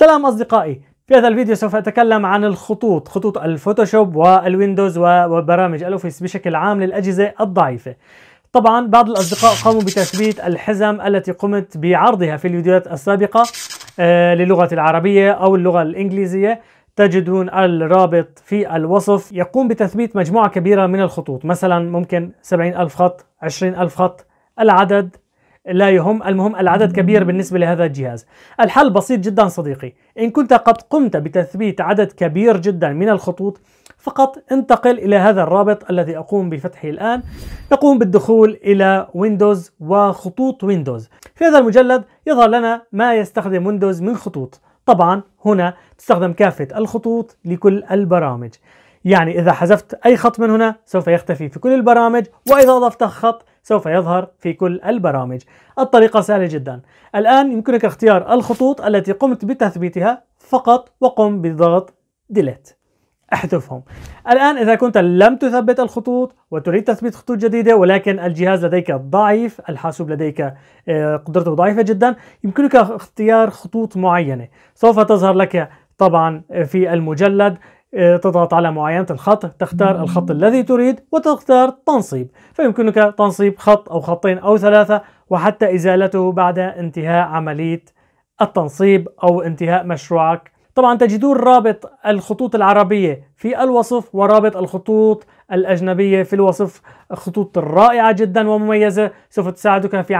سلام أصدقائي في هذا الفيديو سوف أتكلم عن الخطوط خطوط الفوتوشوب والويندوز وبرامج الأوفيس بشكل عام للأجهزة الضعيفة طبعا بعض الأصدقاء قاموا بتثبيت الحزم التي قمت بعرضها في الفيديوهات السابقة آه، للغة العربية أو اللغة الإنجليزية تجدون الرابط في الوصف يقوم بتثبيت مجموعة كبيرة من الخطوط مثلا ممكن 70 ألف خط 20 ألف خط العدد لا يهم المهم العدد كبير بالنسبة لهذا الجهاز الحل بسيط جدا صديقي إن كنت قد قمت بتثبيت عدد كبير جدا من الخطوط فقط انتقل إلى هذا الرابط الذي أقوم بفتحه الآن نقوم بالدخول إلى ويندوز وخطوط ويندوز في هذا المجلد يظهر لنا ما يستخدم ويندوز من خطوط طبعا هنا تستخدم كافة الخطوط لكل البرامج يعني إذا حذفت أي خط من هنا سوف يختفي في كل البرامج وإذا أضفت خط سوف يظهر في كل البرامج الطريقة سهلة جدا الآن يمكنك اختيار الخطوط التي قمت بتثبيتها فقط وقم بضغط delete احذفهم الآن إذا كنت لم تثبت الخطوط وتريد تثبيت خطوط جديدة ولكن الجهاز لديك ضعيف الحاسوب لديك آه، قدرته ضعيفة جدا يمكنك اختيار خطوط معينة سوف تظهر لك طبعا في المجلد إيه، تضغط على معاينة الخط تختار الخط الذي تريد وتختار تنصيب فيمكنك تنصيب خط أو خطين أو ثلاثة وحتى إزالته بعد انتهاء عملية التنصيب أو انتهاء مشروعك طبعا تجدون رابط الخطوط العربية في الوصف ورابط الخطوط الأجنبية في الوصف خطوط رائعة جدا ومميزة سوف تساعدك في